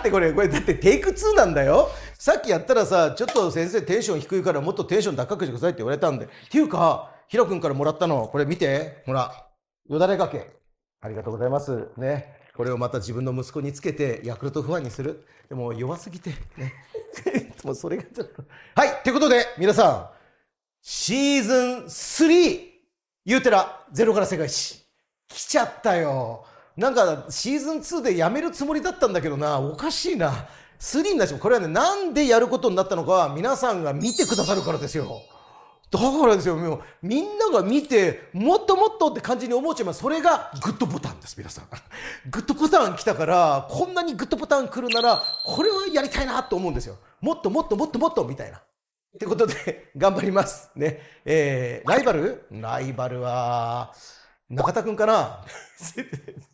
ってこれこれだってテイク2なんだよさっきやったらさちょっと先生テンション低いからもっとテンション高くしてくださいって言われたんでっていうかヒロ君からもらったのこれ見てほらよだれかけありがとうございますねこれをまた自分の息子につけてヤクルトファンにするでも弱すぎてね もうそれがちょっとはいということで皆さんシーズン3言うてらゼロから世界一来ちゃったよなんかシーズン2でやめるつもりだったんだけどなおかしいな3になっちゃうこれはねなんでやることになったのかは皆さんが見てくださるからですよだからですよもうみんなが見てもっともっとって感じに思っちゃいますそれがグッドボタンです皆さん グッドボタン来たからこんなにグッドボタン来るならこれはやりたいなと思うんですよもっともっともっともっとみたいなってことで 頑張りますねえー、ライバルライバルは中田くんかな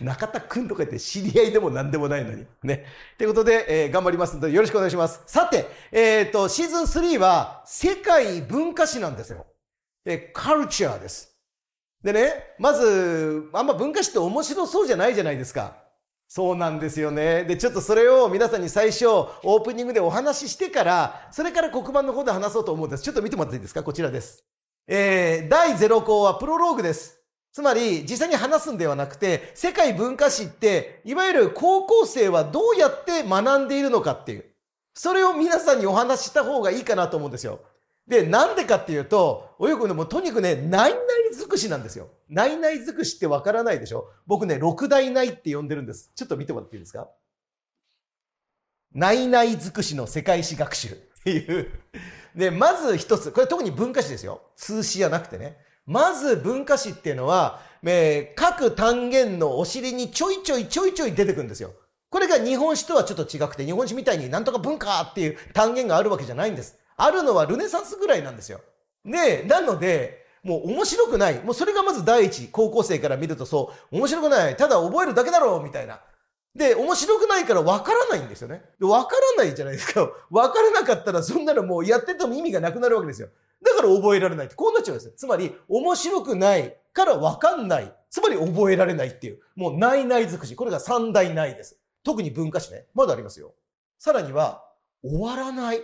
中田くんとか言って知り合いでも何でもないのに。ね。ということで、えー、頑張りますのでよろしくお願いします。さて、えっ、ー、と、シーズン3は世界文化史なんですよ。えカルチャーです。でね、まず、あんま文化史って面白そうじゃないじゃないですか。そうなんですよね。で、ちょっとそれを皆さんに最初、オープニングでお話ししてから、それから黒板の方で話そうと思うんです。ちょっと見てもらっていいですかこちらです。えー、第0項はプロローグです。つまり、実際に話すんではなくて、世界文化史って、いわゆる高校生はどうやって学んでいるのかっていう。それを皆さんにお話しした方がいいかなと思うんですよ。で、なんでかっていうと、およくね、もうとにかくね、内々尽くしなんですよ。内々尽くしってわからないでしょ僕ね、六大内って呼んでるんです。ちょっと見てもらっていいですか内々尽くしの世界史学習っていう。で、まず一つ、これ特に文化史ですよ。通史じゃなくてね。まず文化史っていうのは、えー、各単元のお尻にちょいちょいちょいちょい出てくるんですよ。これが日本史とはちょっと違くて、日本史みたいになんとか文化っていう単元があるわけじゃないんです。あるのはルネサンスぐらいなんですよ。で、なので、もう面白くない。もうそれがまず第一、高校生から見るとそう、面白くない。ただ覚えるだけだろうみたいな。で、面白くないから分からないんですよね。分からないじゃないですか。分からなかったらそんなのもうやってても意味がなくなるわけですよ。だから覚えられないって、こうなっちゃうんですよ。つまり、面白くないからわかんない。つまり覚えられないっていう。もうないない尽くし。これが三大ないです。特に文化史ね。まだありますよ。さらには、終わらない。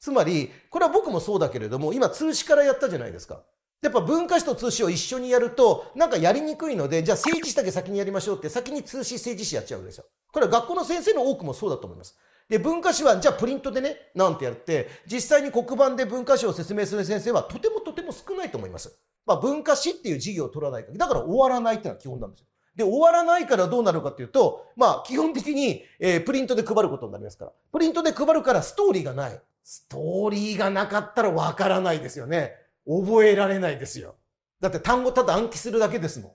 つまり、これは僕もそうだけれども、今通史からやったじゃないですか。やっぱ文化史と通史を一緒にやると、なんかやりにくいので、じゃあ政治史だけ先にやりましょうって、先に通史政治史やっちゃうわけですよ。これは学校の先生の多くもそうだと思います。で、文化史は、じゃあプリントでね、なんてやって、実際に黒板で文化史を説明する先生は、とてもとても少ないと思います。まあ、文化史っていう授業を取らない限り、だから終わらないっていうのは基本なんですよ。で、終わらないからどうなるかっていうと、まあ、基本的に、えプリントで配ることになりますから。プリントで配るからストーリーがない。ストーリーがなかったらわからないですよね。覚えられないですよ。だって単語ただ暗記するだけですもん。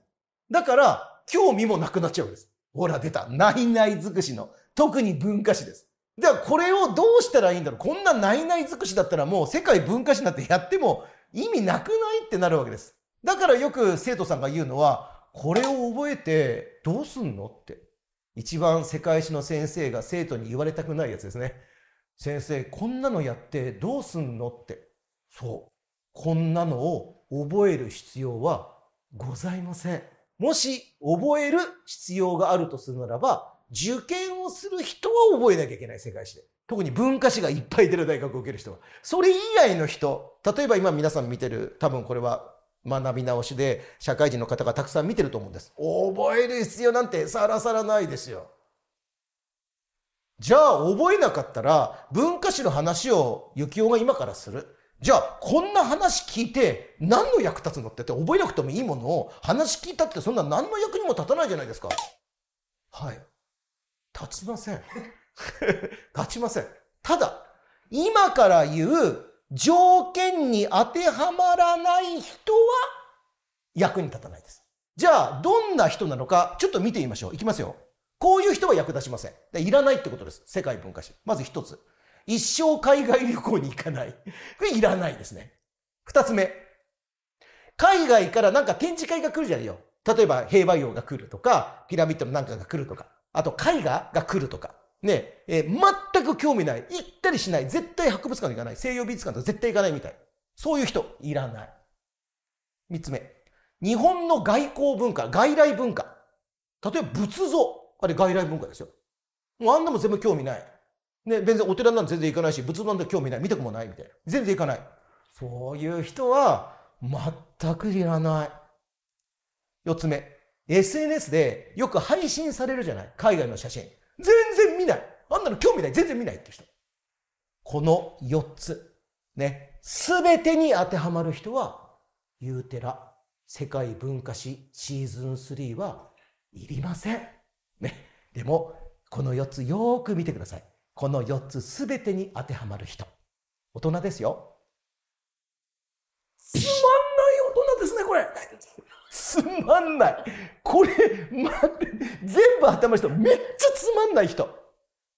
だから、興味もなくなっちゃうんです。ほら、出た。ないない尽くしの。特に文化史です。ではこれをどうしたらいいんだろうこんなないない尽くしだったらもう世界文化史なんてやっても意味なくないってなるわけです。だからよく生徒さんが言うのは、これを覚えてどうすんのって。一番世界史の先生が生徒に言われたくないやつですね。先生、こんなのやってどうすんのって。そう。こんなのを覚える必要はございません。もし覚える必要があるとするならば、受験をする人は覚えなきゃいけない世界史で。特に文化史がいっぱい出る大学を受ける人は。それ以外の人、例えば今皆さん見てる、多分これは学び直しで社会人の方がたくさん見てると思うんです。覚える必要なんてさらさらないですよ。じゃあ覚えなかったら文化史の話を幸男が今からする。じゃあこんな話聞いて何の役立つのってって覚えなくてもいいものを話聞いたってそんな何の役にも立たないじゃないですか。はい。立ちません。立 ちません。ただ、今から言う条件に当てはまらない人は役に立たないです。じゃあ、どんな人なのか、ちょっと見てみましょう。いきますよ。こういう人は役立ちません。いらないってことです。世界文化史。まず一つ。一生海外旅行に行かない。これいらないですね。二つ目。海外からなんか展示会が来るじゃないよ。例えば、平和洋が来るとか、ピラミッドのなんかが来るとか。あと絵画が来るとか、ね、えー、全く興味ない、行ったりしない、絶対博物館行かない、西洋美術館とか絶対行かないみたい。そういう人、いらない。三つ目。日本の外交文化、外来文化。例えば仏像。あれ外来文化ですよ。もうあんなも全部興味ない。ね、全然お寺なんて全然行かないし、仏像なんて興味ない。見たくもないみたいな。全然行かない。そういう人は、全くいらない。四つ目。SNS でよく配信されるじゃない海外の写真。全然見ない。あんなの興味ない。全然見ないっていう人。この4つ。ね。すべてに当てはまる人は、ユーテラ、世界文化史シーズン3はいりません。ね。でも、この4つよーく見てください。この4つすべてに当てはまる人。大人ですよ。つまんない大人ですね、これ。つまんない。これ、待って、全部頭の人、めっちゃつまんない人。っ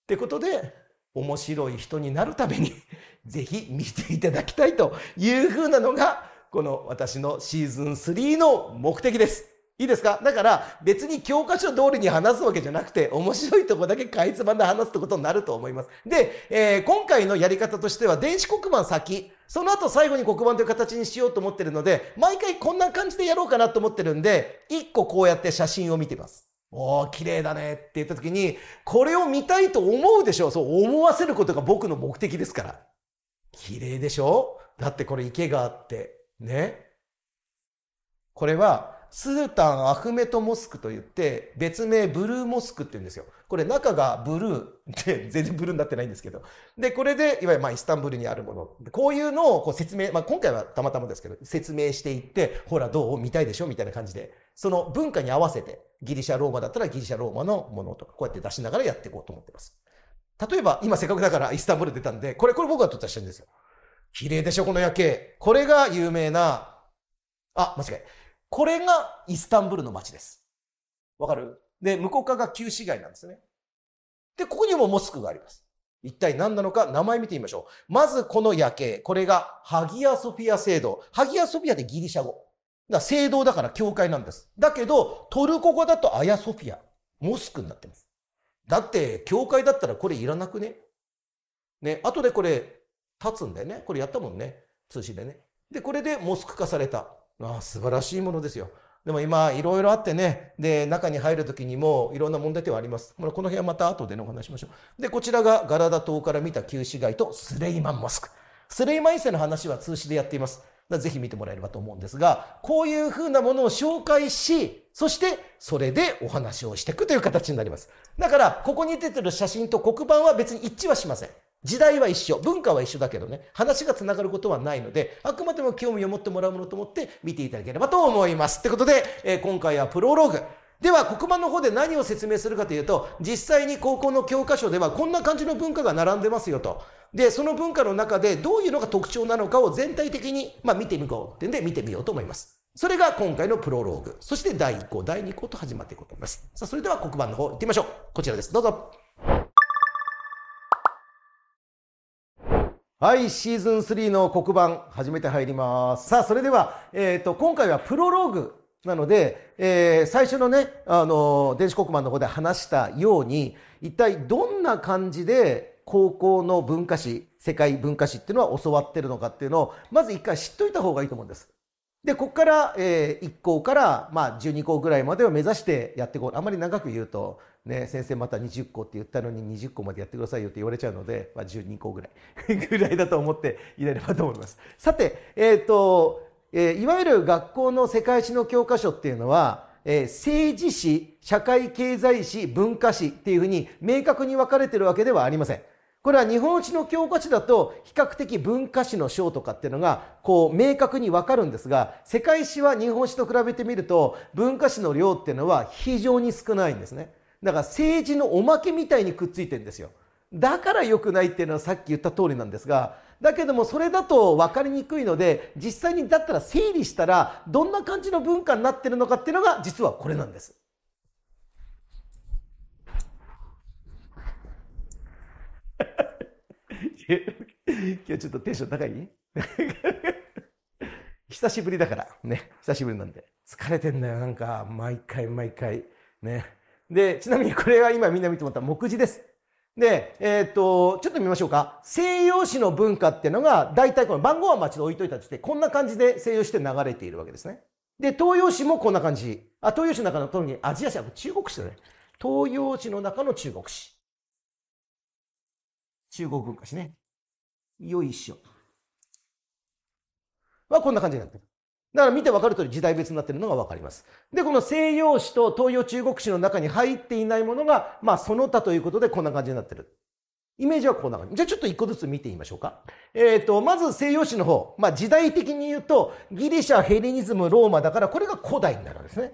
てことで、面白い人になるために、ぜひ見ていただきたいというふうなのが、この私のシーズン3の目的です。いいですかだから別に教科書通りに話すわけじゃなくて面白いとこだけかいつまんで話すってことになると思います。で、えー、今回のやり方としては電子黒板先、その後最後に黒板という形にしようと思ってるので、毎回こんな感じでやろうかなと思ってるんで、一個こうやって写真を見てます。おー、綺麗だねって言った時に、これを見たいと思うでしょう。そう思わせることが僕の目的ですから。綺麗でしょだってこれ池があって、ね。これはスータン・アフメト・モスクと言って、別名ブルーモスクって言うんですよ。これ中がブルーで、全然ブルーになってないんですけど。で、これで、いわゆるまあイスタンブールにあるもの。こういうのをこう説明、まあ今回はたまたまですけど、説明していって、ほらどう見たいでしょみたいな感じで。その文化に合わせて、ギリシャ・ローマだったらギリシャ・ローマのものとか、こうやって出しながらやっていこうと思ってます。例えば、今せっかくだからイスタンブール出たんで、これ、これ僕が撮った写真ですよ。綺麗でしょこの夜景。これが有名な、あ、間違い。これがイスタンブールの街です。わかるで、向こう側が旧市街なんですね。で、ここにもモスクがあります。一体何なのか名前見てみましょう。まずこの夜景。これがハギア・ソフィア聖堂。ハギア・ソフィアってギリシャ語。だ聖堂だから教会なんです。だけど、トルコ語だとアヤソフィア。モスクになってます。だって、教会だったらこれいらなくね。ね、後でこれ立つんだよね。これやったもんね。通信でね。で、これでモスク化された。ああ素晴らしいものですよ。でも今、いろいろあってね、で、中に入るときにもいろんな問題点はあります。この辺はまた後でのお話しましょう。で、こちらがガラダ島から見た旧市街とスレイマンモスク。スレイマン遺世の話は通詞でやっています。ぜひ見てもらえればと思うんですが、こういうふうなものを紹介し、そしてそれでお話をしていくという形になります。だから、ここに出てる写真と黒板は別に一致はしません。時代は一緒文化は一緒だけどね話がつながることはないのであくまでも興味を持ってもらうものと思って見ていただければと思います。ってことで、えー、今回はプロローグでは黒板の方で何を説明するかというと実際に高校の教科書ではこんな感じの文化が並んでますよと。でその文化の中でどういうのが特徴なのかを全体的に、まあ、見てみようってんで見てみようと思います。それが今回のプロローグ。そして第1項、第2項と始まっていこうと思います。さあ、それでは黒板の方行ってみましょう。こちらです。どうぞ。はい、シーズン3の黒板、初めて入ります。さあ、それでは、えっ、ー、と、今回はプロローグなので、えー、最初のね、あの、電子黒板の方で話したように、一体どんな感じで高校の文化史、世界文化史っていうのは教わってるのかっていうのを、まず一回知っといた方がいいと思うんです。でここから、えー、1校から、まあ、12校ぐらいまでを目指してやっていこうあまり長く言うと、ね、先生また20校って言ったのに20校までやってくださいよって言われちゃうので、まあ、12校ぐらい ぐらいだと思っていれればと思います。さて、えーとえー、いわゆる学校の世界史の教科書っていうのは、えー、政治史社会経済史文化史っていうふうに明確に分かれてるわけではありません。これは日本史の教科書だと比較的文化史の章とかっていうのがこう明確にわかるんですが世界史は日本史と比べてみると文化史の量っていうのは非常に少ないんですねだから政治のおまけみたいにくっついてんですよだから良くないっていうのはさっき言った通りなんですがだけどもそれだと分かりにくいので実際にだったら整理したらどんな感じの文化になってるのかっていうのが実はこれなんです。今日ちょっとテンション高い 久しぶりだから、ね、久しぶりなんで。疲れてんだよ、なんか、毎回毎回。ね。で、ちなみにこれは今みんな見てもらった目次です。で、えー、っと、ちょっと見ましょうか。西洋史の文化っていうのが、大体この番号は街で置いといたとして、こんな感じで西洋史って流れているわけですね。で、東洋史もこんな感じ。あ、東洋史の中の、特にアジア史、中国史だね。東洋史の中の中国史。中国文化史ね。よいしょ。はこんな感じになってる。だから見て分かる通り時代別になってるのが分かります。で、この西洋史と東洋中国史の中に入っていないものが、まあその他ということでこんな感じになってる。イメージはこんな感じ。じゃあちょっと一個ずつ見てみましょうか。えっ、ー、と、まず西洋史の方。まあ時代的に言うと、ギリシャ、ヘレニズム、ローマだから、これが古代になるんですね。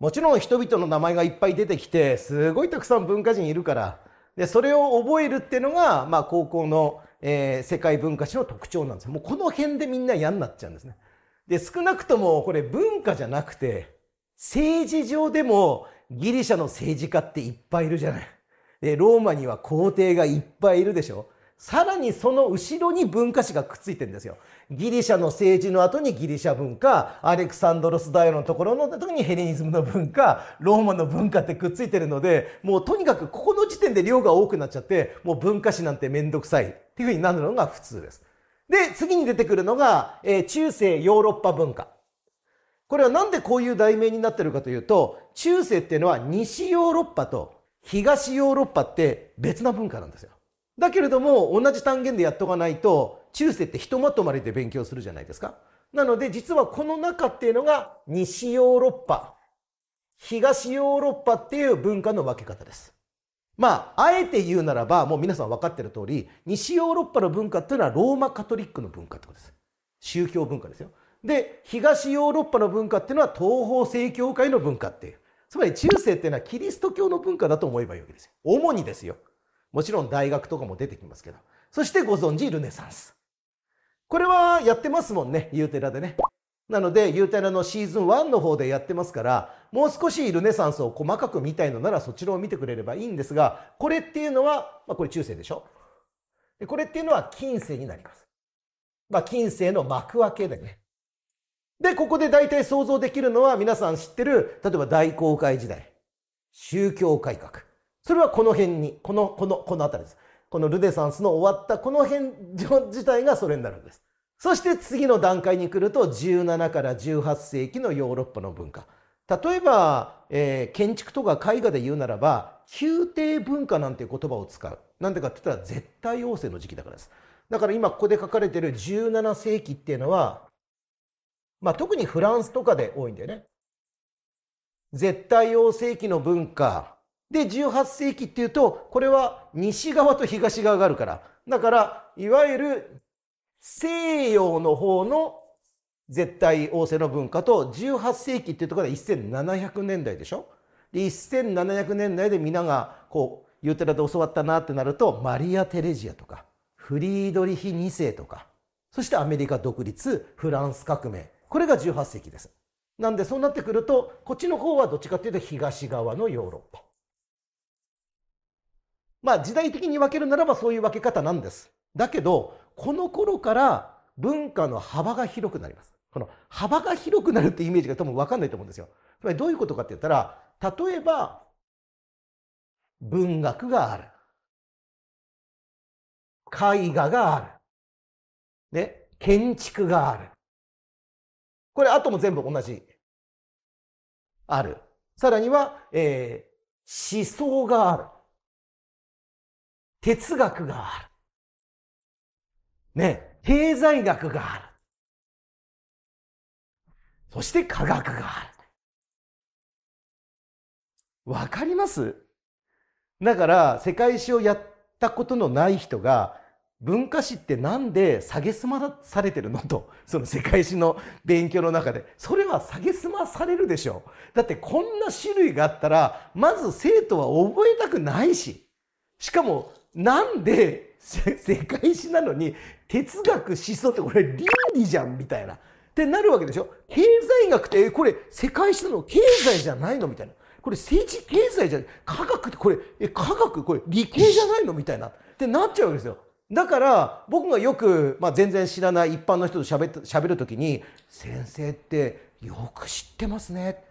もちろん人々の名前がいっぱい出てきてすごいたくさん文化人いるからでそれを覚えるっていうのが、まあ、高校の、えー、世界文化史の特徴なんですもうこの辺でみんな嫌になっちゃうんですね。で少なくともこれ文化じゃなくて政治上でもギリシャの政治家っていっぱいいるじゃない。でローマには皇帝がいっぱいいるでしょ。さらにその後ろに文化史がくっついてるんですよ。ギリシャの政治の後にギリシャ文化、アレクサンドロス大王のところの時にヘレニズムの文化、ローマの文化ってくっついてるので、もうとにかくここの時点で量が多くなっちゃって、もう文化史なんてめんどくさいっていうふうになるのが普通です。で、次に出てくるのが、えー、中世ヨーロッパ文化。これはなんでこういう題名になってるかというと、中世っていうのは西ヨーロッパと東ヨーロッパって別な文化なんですよ。だけれども同じ単元でやっとかないと中世ってひとまとまりで勉強するじゃないですか。なので実はこの中っていうのが西ヨーロッパ東ヨーロッパっていう文化の分け方です。まあ、あえて言うならば、もう皆さん分かってる通り、西ヨーロッパの文化っていうのはローマカトリックの文化ってことです。宗教文化ですよ。で、東ヨーロッパの文化っていうのは東方正教会の文化っていう。つまり中世っていうのはキリスト教の文化だと思えばいいわけですよ。主にですよ。もちろん大学とかも出てきますけど。そしてご存知ルネサンス。これはやってますもんね、ユーテラでね。なので、ユーテラのシーズン1の方でやってますから、もう少しルネサンスを細かく見たいのならそちらを見てくれればいいんですが、これっていうのは、まあこれ中世でしょでこれっていうのは近世になります。まあ近世の幕開けだよね。で、ここで大体想像できるのは皆さん知ってる、例えば大航海時代、宗教改革、それはこの辺にこのこのこの辺りですこのルデサンスの終わったこの辺自体がそれになるんですそして次の段階に来ると17から18世紀のヨーロッパの文化例えば、えー、建築とか絵画で言うならば宮廷文化なんていう言葉を使うなんでかって言ったら絶対王政の時期だからですだから今ここで書かれてる17世紀っていうのは、まあ、特にフランスとかで多いんだよね絶対王政期の文化で18世紀っていうとこれは西側と東側があるからだからいわゆる西洋の方の絶対王政の文化と18世紀っていうところで1700年代でしょで1700年代で皆がこう言うてらで教わったなってなるとマリア・テレジアとかフリードリヒ2世とかそしてアメリカ独立フランス革命これが18世紀です。なんでそうなってくるとこっちの方はどっちかっていうと東側のヨーロッパ。まあ時代的に分けるならばそういう分け方なんです。だけど、この頃から文化の幅が広くなります。この幅が広くなるってイメージが多分分かんないと思うんですよ。つまりどういうことかって言ったら、例えば、文学がある。絵画がある。ね。建築がある。これ、あとも全部同じ。ある。さらには、えー、思想がある。哲学がある。ね、経済学がある。そして科学がある。わかりますだから、世界史をやったことのない人が、文化史ってなんで下げすまされてるのと、その世界史の勉強の中で。それは下げすまされるでしょう。だってこんな種類があったら、まず生徒は覚えたくないし。しかもなんで 世界史なのに哲学思想ってこれ倫理じゃんみたいな。ってなるわけでしょ経済学ってこれ世界史なの経済じゃないのみたいな。これ政治経済じゃない。科学ってこれ、え科学これ理系じゃないのみたいな。ってなっちゃうわけですよ。だから僕がよく、まあ、全然知らない一般の人と喋っ喋る時に「先生ってよく知ってますね」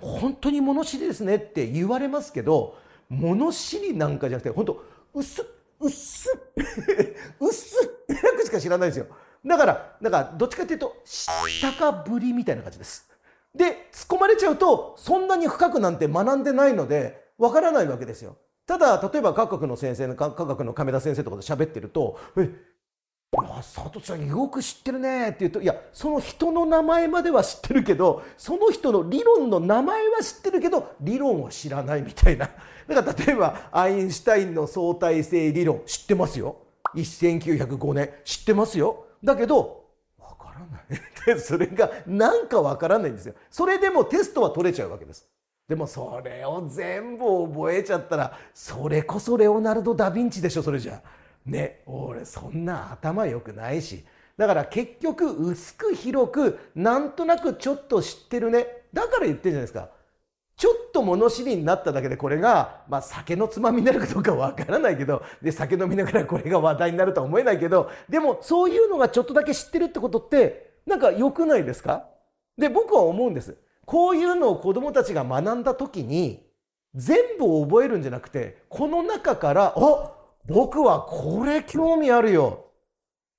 本当に物知りですね」って言われますけど物知りなんかじゃなくて本当薄っ薄っ 薄っぺらくしか知らないんですよだからなんかどっちかっていうと知ったかぶりみたいな感じですで突っ込まれちゃうとそんなに深くなんて学んでないのでわからないわけですよただ例えば科学の先生の科学の亀田先生とかと喋ってると「え佐藤ちゃんよく知ってるねって言うといやその人の名前までは知ってるけどその人の理論の名前は知ってるけど理論を知らないみたいなだ から例えばアインシュタインの相対性理論知ってますよ1905年知ってますよだけどわからない それがなんかわからないんですよそれでもテストは取れちゃうわけですでもそれを全部覚えちゃったらそれこそレオナルド・ダ・ヴィンチでしょそれじゃあ。ね俺そんな頭良くないしだから結局薄く広くなんとなくちょっと知ってるねだから言ってるじゃないですかちょっと物知りになっただけでこれが、まあ、酒のつまみになるかどうかわからないけどで酒飲みながらこれが話題になるとは思えないけどでもそういうのがちょっとだけ知ってるってことってなんか良くないですかで僕は思うんです。こういうのを子どもたちが学んだ時に全部を覚えるんじゃなくてこの中から「あ僕はこれ興味あるよ。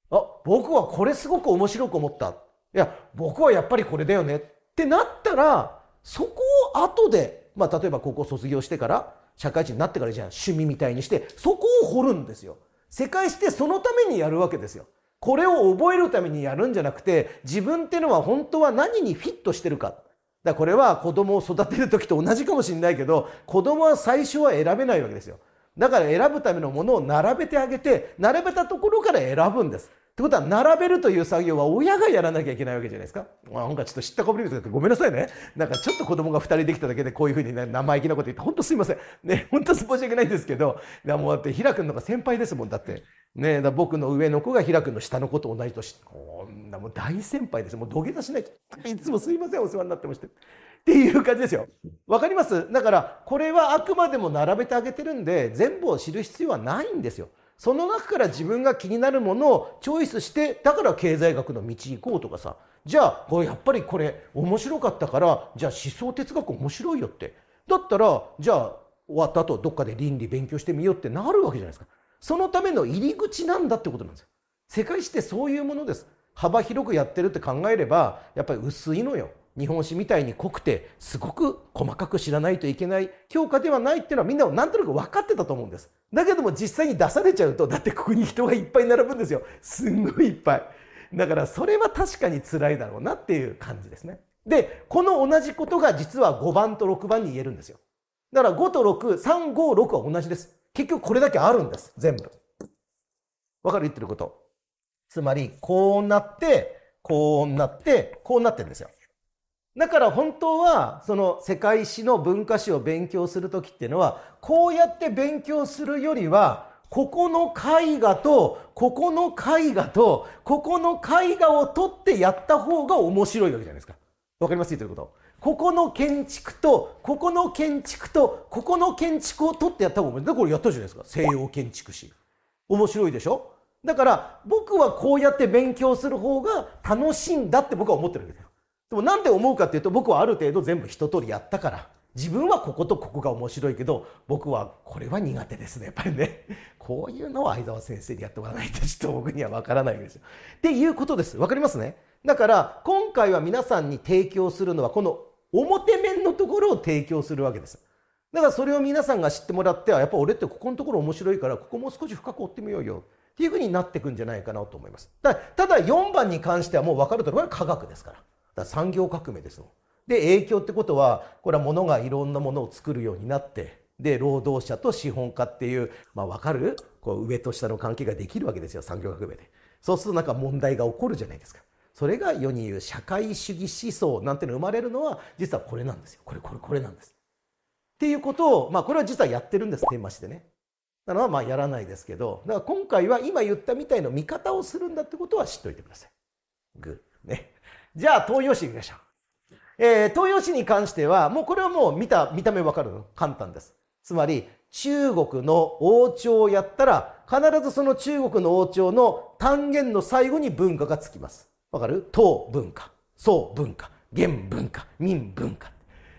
あ、僕はこれすごく面白く思った。いや、僕はやっぱりこれだよねってなったら、そこを後で、まあ、例えば高校卒業してから、社会人になってからじゃん、趣味みたいにして、そこを掘るんですよ。世界してそのためにやるわけですよ。これを覚えるためにやるんじゃなくて、自分ってのは本当は何にフィットしてるか。だからこれは子供を育てる時と同じかもしれないけど、子供は最初は選べないわけですよ。だから選ぶためのものを並べてあげて並べたところから選ぶんですってことは並べるという作業は親がやらなきゃいけないわけじゃないですか。なんかちょっと知ったかぶりですけどごめんなさいね。なんかちょっと子供が2人できただけでこういうふうに、ね、生意気なこと言ってほんとすいません。ねんと申し訳ないんですけどいやもうだって平君のが先輩ですもんだって。ね、だ僕の上の子が平君の下の子と同じ年こんなもう大先輩ですもう土下座しないといつもすいませんお世話になってまして。っていう感じですよ。わかりますだからこれはあくまでも並べてあげてるんで全部を知る必要はないんですよ。その中から自分が気になるものをチョイスしてだから経済学の道行こうとかさじゃあこれやっぱりこれ面白かったからじゃあ思想哲学面白いよってだったらじゃあ終わった後どっかで倫理勉強してみようってなるわけじゃないですかそのための入り口なんだってことなんですよ世界史ってそういうものです幅広くやってるって考えればやっぱり薄いのよ日本史みたいに濃くてすごく細かく知らないといけない教科ではないっていうのはみんななんとなく分かってたと思うんですだけども実際に出されちゃうとだってここに人がいっぱい並ぶんですよすんごいいっぱいだからそれは確かに辛いだろうなっていう感じですねでこの同じことが実は5番と6番に言えるんですよだから5と6356は同じです結局これだけあるんです全部わかる言ってることつまりこうなってこうなってこうなってるんですよだから本当はその世界史の文化史を勉強する時っていうのはこうやって勉強するよりはここの絵画とここの絵画とここの絵画を取ってやった方が面白いわけじゃないですか。わかります言ってることここの建築とここの建築とここの建築を取ってやった方が面白い。だからこれやったじゃないですか西洋建築史。面白いでしょだから僕はこうやって勉強する方が楽しいんだって僕は思ってるわけですよ。でもなんで思うかっていうと僕はある程度全部一通りやったから自分はこことここが面白いけど僕はこれは苦手ですねやっぱりねこういうのは相沢先生にやってもらわないとちょっと僕には分からないわけですよ。っていうことです分かりますねだから今回は皆さんに提供するのはこの表面のところを提供するわけです。だからそれを皆さんが知ってもらってはやっぱ俺ってここのところ面白いからここもう少し深く追ってみようよっていうふうになってくんじゃないかなと思います。ただ4番に関してはもう分かるところは科学ですから。だ産業革命ですよ。で影響ってことはこれはものがいろんなものを作るようになってで労働者と資本家っていう、まあ、分かるこう上と下の関係ができるわけですよ産業革命で。そうするとなんか問題が起こるじゃないですか。それが世に言う社会主義思想なんての生まれるのは実はこれなんですよ。これこれこれなんです。っていうことを、まあ、これは実はやってるんです天満市でね。なのはまあやらないですけどだから今回は今言ったみたいな見方をするんだってことは知っておいてください。グーね。じゃあ東洋史ましょう。えー、東洋史に関してはもうこれはもう見た見た目わかるの簡単ですつまり中国の王朝をやったら必ずその中国の王朝の単元の最後に文化がつきますわかる唐文化宋文化元文化民文化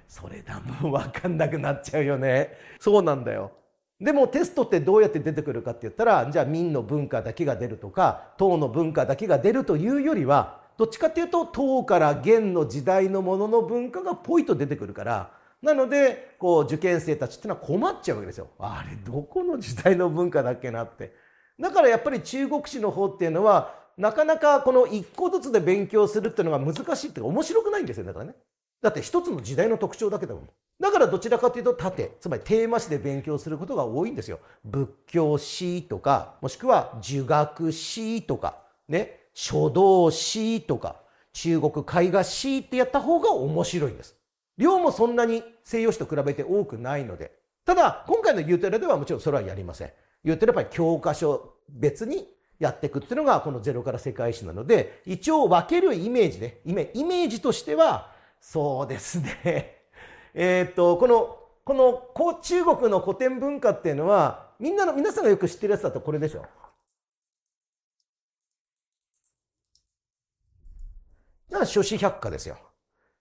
それだもう分かんなくなっちゃうよねそうなんだよでもテストってどうやって出てくるかって言ったらじゃあ民の文化だけが出るとか唐の文化だけが出るというよりはどっちかっていうと唐から元の時代のものの文化がポイと出てくるからなのでこう受験生たちってのは困っちゃうわけですよ。あれどこの時代の文化だっけなって。だからやっぱり中国史の方っていうのはなかなかこの一個ずつで勉強するっていうのが難しいっていうか面白くないんですよだからね。だって一つの時代の特徴だけだもん。だからどちらかというと縦、つまりテーマ史で勉強することが多いんですよ。仏教史とか、もしくは儒学史とか、ね。書道詩とか中国絵画詩ってやった方が面白いんです。量もそんなに西洋史と比べて多くないので。ただ、今回のユーテラではもちろんそれはやりません。ユーテラはやっぱり教科書別にやっていくっていうのがこのゼロから世界史なので、一応分けるイメージね。イメージとしては、そうですね。えっと、この、この中国の古典文化っていうのは、みんなの、皆さんがよく知ってるやつだとこれでしょ。だから百科ですよ。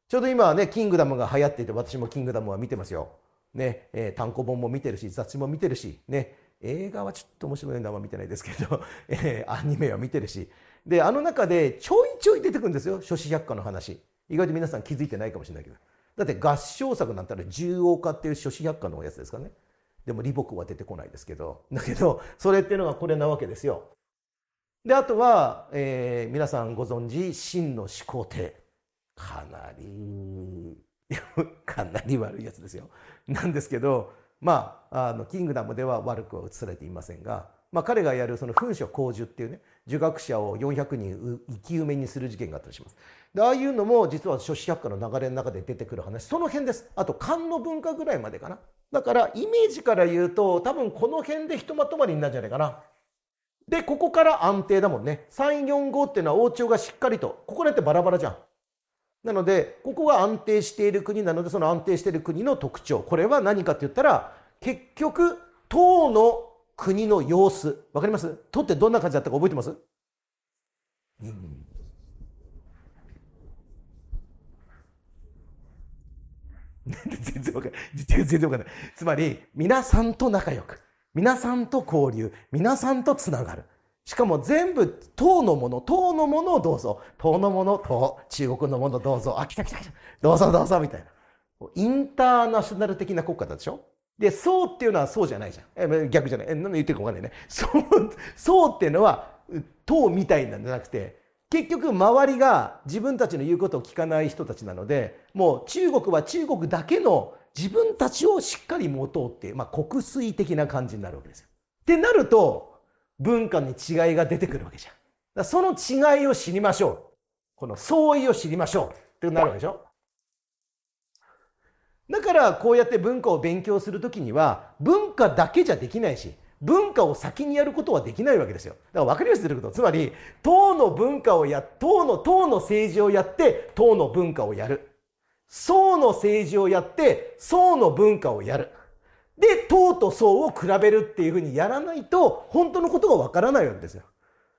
ちょうど今はね、キングダムが流行っていて、私もキングダムは見てますよ。ね、えー、単行本も見てるし、雑誌も見てるし、ね、映画はちょっと面白いのは見てないですけど、えー、アニメは見てるし。で、あの中でちょいちょい出てくるんですよ、書士百科の話。意外と皆さん気づいてないかもしれないけど。だって合唱作なんたら獣王家っていう書士百科のやつですかね。でも李牧は出てこないですけど、だけど、それっていうのがこれなわけですよ。であとは、えー、皆さんご存知真の始皇帝かなり かなり悪いやつですよ。なんですけどまああのキングダムでは悪くは映されていませんが、まあ、彼がやるその噴書公授っていうね儒学者を400人生き埋めにする事件があったりします。でああいうのも実は諸子百科の流れの中で出てくる話その辺です。あと漢の文化ぐらいまでかな。だからイメージから言うと多分この辺でひとまとまりになるんじゃないかな。で、ここから安定だもんね。3、4、5っていうのは王朝がしっかりと、ここだってバラバラじゃん。なので、ここが安定している国なので、その安定している国の特徴。これは何かって言ったら、結局、唐の国の様子。わかります唐ってどんな感じだったか覚えてます、うん、全然わかんない。全然わかんない。つまり、皆さんと仲良く。皆さんと交流皆さんとつながるしかも全部党のもの党のものをどうぞ党のもの党、中国のものどうぞあ来た来た来たどうぞどうぞみたいなインターナショナル的な国家だでしょでそうっていうのはそうじゃないじゃんえ逆じゃないえ何言ってるかわかんないねそうそうっていうのは党みたいなんじゃなくて結局周りが自分たちの言うことを聞かない人たちなのでもう中国は中国だけの自分たちをしっかり持とうっていう、まあ、国粋的な感じになるわけですよ。ってなると文化に違いが出てくるわけじゃん。その違いを知りましょう。この相違を知りましょうってなるわけでしょ。だからこうやって文化を勉強する時には文化だけじゃできないし文化を先にやることはできないわけですよ。だから分かりやすくすること。つまり、党の文化をや、党の、党の政治をやって、党の文化をやる。宋の政治をやって宋の文化をやる。で、唐と宋を比べるっていうふうにやらないと本当のことがわからないわけですよ。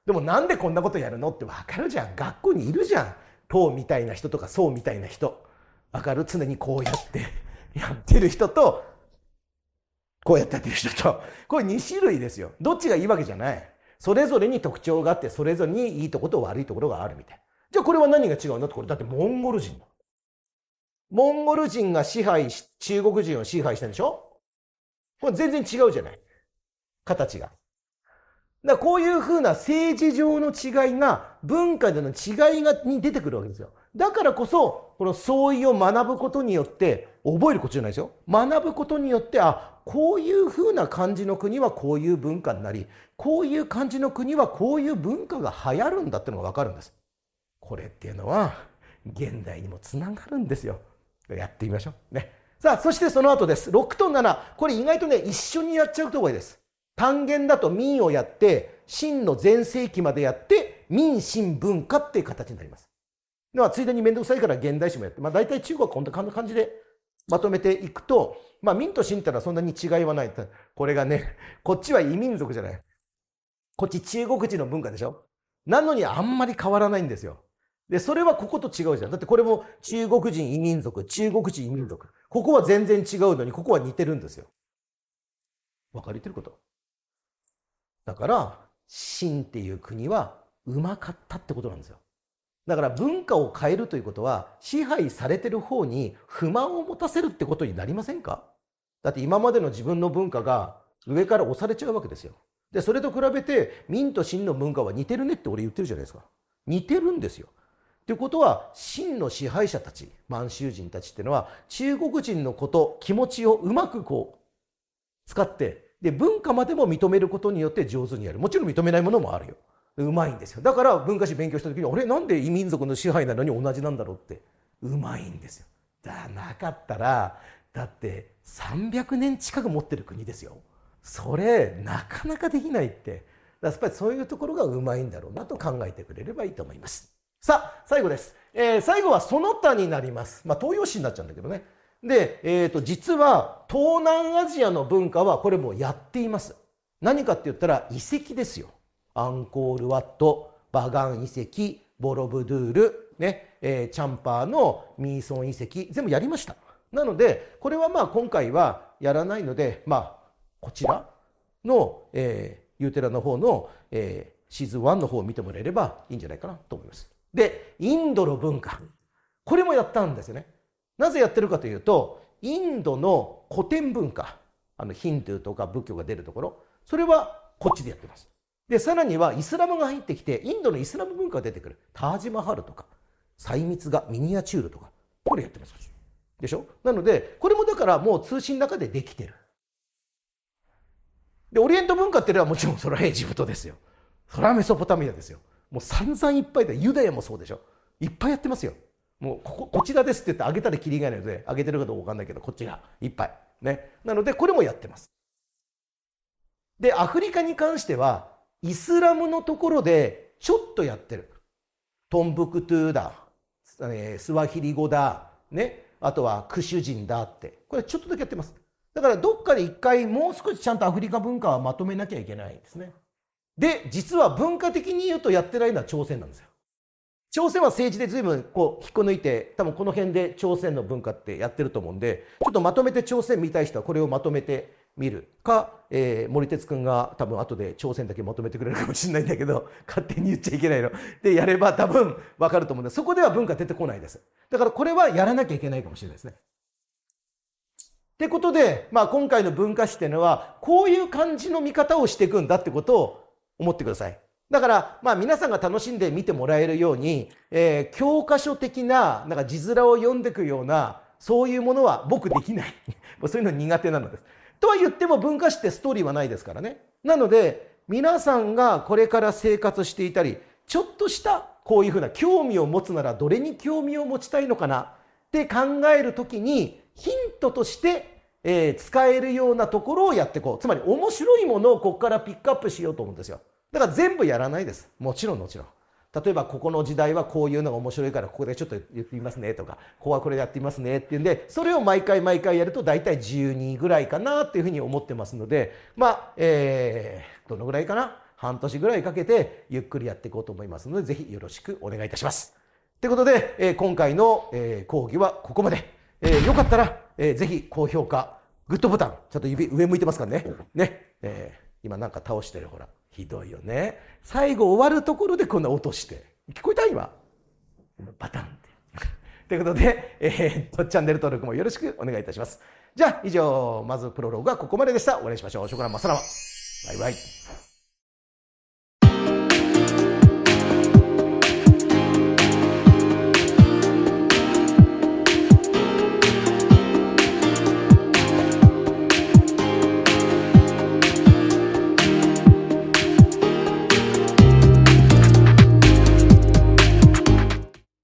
でもなんでこんなことやるのってわかるじゃん。学校にいるじゃん。唐みたいな人とか宋みたいな人。わかる常にこうやってやってる人と、こうやってやってる人と。これ2種類ですよ。どっちがいいわけじゃない。それぞれに特徴があって、それぞれにいいとこと悪いところがあるみたい。じゃあこれは何が違うんだってこれだってモンゴル人の。モンゴル人が支配し、中国人を支配したでしょこれ全然違うじゃない。形が。だこういうふうな政治上の違いが、文化での違いが、に出てくるわけですよ。だからこそ、この相違を学ぶことによって、覚えることじゃないですよ。学ぶことによって、あ、こういうふうな感じの国はこういう文化になり、こういう感じの国はこういう文化が流行るんだってのがわかるんです。これっていうのは、現代にもつながるんですよ。やってみましょう。ね。さあ、そしてその後です。6と7。これ意外とね、一緒にやっちゃうところです。単元だと民をやって、真の前世紀までやって、民、真、文化っていう形になります。では、ついでに面倒くさいから現代史もやって、まあ大体中国はこんな感じでまとめていくと、まあ民と真ってのはそんなに違いはない。これがね、こっちは異民族じゃない。こっち中国人の文化でしょなのにあんまり変わらないんですよ。で、それはここと違うじゃん。だってこれも中国人異民族、中国人異民族。ここは全然違うのに、ここは似てるんですよ。わかりてることだから、秦っていう国はうまかったってことなんですよ。だから文化を変えるということは支配されてる方に不満を持たせるってことになりませんかだって今までの自分の文化が上から押されちゃうわけですよ。で、それと比べて明と秦の文化は似てるねって俺言ってるじゃないですか。似てるんですよ。ということは真の支配者たち満州人たちっていうのは中国人のこと気持ちをうまくこう使ってで文化までも認めることによって上手にやるもちろん認めないものもあるようまいんですよだから文化史勉強した時にあれなんで異民族の支配なのに同じなんだろうってうまいんですよだなかったらだって300年近く持ってる国ですよそれなかなかできないってやっぱりそういうところがうまいんだろうなと考えてくれればいいと思います。さあ、最後です。えー、最後はその他になります。まあ、東洋史になっちゃうんだけどね。で、えっ、ー、と、実は東南アジアの文化はこれもやっています。何かって言ったら遺跡ですよ。アンコールワット、バガン遺跡、ボロブドゥール、ね、えー、チャンパーのミーソン遺跡、全部やりました。なので、これはまあ今回はやらないので、まあ、こちらの、えー、ユーテラの方の、えー、シーズン1の方を見てもらえればいいんじゃないかなと思います。でインドの文化これもやったんですよねなぜやってるかというとインドの古典文化あのヒントゥーとか仏教が出るところそれはこっちでやってますでさらにはイスラムが入ってきてインドのイスラム文化が出てくるタージマハルとか細密画ミニアチュールとかこれやってますでしょなのでこれもだからもう通信の中でできてるでオリエント文化っていうのはもちろんそれはエジプトですよそれはメソポタミアですよもう散々いっぱいでユダヤもそうでしょいっぱいやってますよもうここちらですって言ってあげたらキりがないのであげてるかどうか分かんないけどこっちがいっぱいねなのでこれもやってますでアフリカに関してはイスラムのところでちょっとやってるトンブクトゥーだ、えー、スワヒリ語だねあとはクシュ人だってこれちょっとだけやってますだからどっかで一回もう少しちゃんとアフリカ文化はまとめなきゃいけないんですねで、実は文化的に言うとやってないのは朝鮮なんですよ。朝鮮は政治で随分こう引っこ抜いて、多分この辺で朝鮮の文化ってやってると思うんで、ちょっとまとめて朝鮮見たい人はこれをまとめて見るか、えー、森哲君が多分後で朝鮮だけまとめてくれるかもしれないんだけど、勝手に言っちゃいけないの。で、やれば多分わかると思うんで、そこでは文化出てこないです。だからこれはやらなきゃいけないかもしれないですね。ってことで、まあ、今回の文化史っていうのはこういう感じの見方をしていくんだってことを思ってください。だから、まあ、皆さんが楽しんで見てもらえるように、えー、教科書的ななんか字面を読んでくようなそういうものは僕できない そういうの苦手なのです。とは言っても文化史ってストーリーはないですからね。なので皆さんがこれから生活していたりちょっとしたこういうふうな興味を持つならどれに興味を持ちたいのかなって考える時にヒントとしてえー、使えるようなところをやっていこう。つまり面白いものをここからピックアップしようと思うんですよ。だから全部やらないです。もちろんもちろん。例えばここの時代はこういうのが面白いからここでちょっと言ってみますねとかここはこれやってみますねっていうんでそれを毎回毎回やると大体12ぐらいかなっていうふうに思ってますのでまあえー、どのぐらいかな半年ぐらいかけてゆっくりやっていこうと思いますのでぜひよろしくお願いいたします。ということで、え今回の、え講義はここまで。えー、よかったらえー、ぜひ高評価、グッドボタン、ちょっと指上向いてますからね。ね。えー、今なんか倒してる、ほら。ひどいよね。最後終わるところでこんな音して。聞こえたい今。バタンって。ということで、えー、チャンネル登録もよろしくお願いいたします。じゃあ、以上、まずプロローグはここまででした。お会いしましょう。ショコラマサラマ。バイバイ。